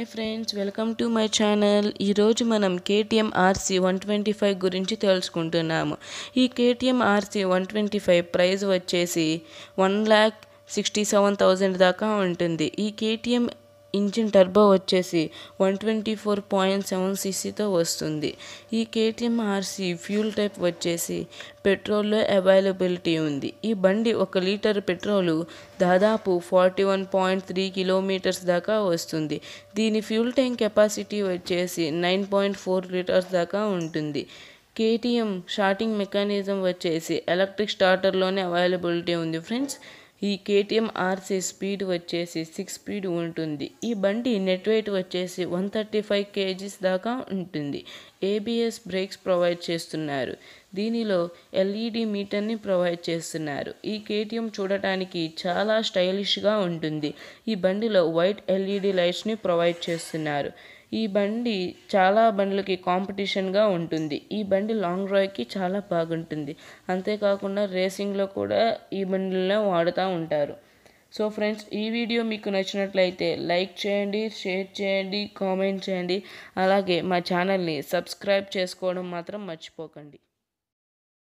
hi friends welcome to my channel ఈరోజు మనం KTM RC one twenty five గురించి తెలుసుకుంటున్నాము ఈ KTM RC one twenty five price వచ్చేసి one lakh sixty seven thousand దాకా ఉంటుంది ఈ కేటీఎం ఇంజిన్ టర్బో వచ్చేసి one twenty four point seven సిసితో వస్తుంది ఈ కేటీఎం ఆర్సీ ఫ్యూల్ టైప్ వచ్చేసి పెట్రోల్లో అవైలబిలిటీ ఉంది ఈ బండి ఒక లీటర్ పెట్రోలు దాదాపు forty one point three kilometres దాకా వస్తుంది దీని ఫ్యూల్ ట్యాంక్ కెపాసిటీ వచ్చేసి నైన్ పాయింట్ ఫోర్ లీటర్స్ దాకా ఉంటుంది కేటీఎం షార్టింగ్ మెకానిజం వచ్చేసి ఎలక్ట్రిక్ స్టార్టర్లోనే అవైలబిలిటీ ఉంది ఫ్రెండ్స్ ఈ కేటీఎం ఆర్సీ స్పీడ్ వచ్చేసి సిక్స్ స్పీడ్ ఉంటుంది ఈ బండి నెట్ వెయిట్ వచ్చేసి వన్ థర్టీ ఫైవ్ కేజీస్ దాకా ఉంటుంది ఏబిఎస్ బ్రేక్స్ ప్రొవైడ్ చేస్తున్నారు దీనిలో ఎల్ఈడి e మీటర్ని ప్రొవైడ్ చేస్తున్నారు ఈ కేటీఎం చూడటానికి చాలా స్టైలిష్గా ఉంటుంది ఈ బండిలో వైట్ ఎల్ఈడి e లైట్స్ని ప్రొవైడ్ చేస్తున్నారు ఈ బండి చాలా బండ్లకి కాంపిటీషన్గా ఉంటుంది ఈ బండి లాంగ్ డ్రైవ్కి చాలా బాగుంటుంది అంతేకాకుండా రేసింగ్లో కూడా ఈ బండిలో వాడుతూ ఉంటారు సో ఫ్రెండ్స్ ఈ వీడియో మీకు నచ్చినట్లయితే లైక్ చేయండి షేర్ చేయండి కామెంట్ చేయండి అలాగే మా ఛానల్ని సబ్స్క్రైబ్ చేసుకోవడం మాత్రం మర్చిపోకండి